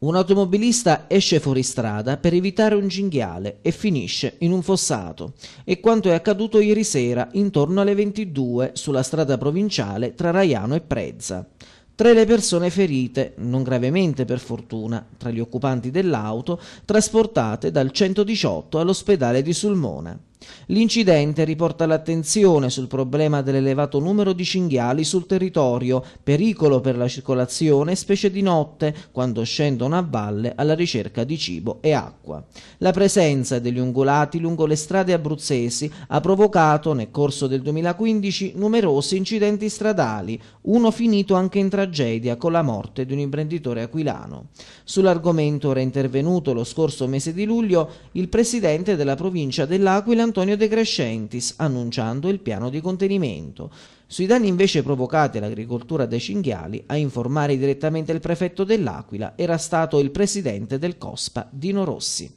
Un automobilista esce fuori strada per evitare un cinghiale e finisce in un fossato. È quanto è accaduto ieri sera intorno alle 22 sulla strada provinciale tra Raiano e Prezza. Tre le persone ferite, non gravemente per fortuna, tra gli occupanti dell'auto, trasportate dal 118 all'ospedale di Sulmona. L'incidente riporta l'attenzione sul problema dell'elevato numero di cinghiali sul territorio, pericolo per la circolazione, specie di notte, quando scendono a valle alla ricerca di cibo e acqua. La presenza degli ungulati lungo le strade abruzzesi ha provocato, nel corso del 2015, numerosi incidenti stradali, uno finito anche in tragedia con la morte di un imprenditore aquilano. Sull'argomento era intervenuto lo scorso mese di luglio il presidente della provincia dell'Aquila Antonio De Crescentis, annunciando il piano di contenimento. Sui danni invece provocati all'agricoltura dei cinghiali, a informare direttamente il prefetto dell'Aquila era stato il presidente del COSPA, Dino Rossi.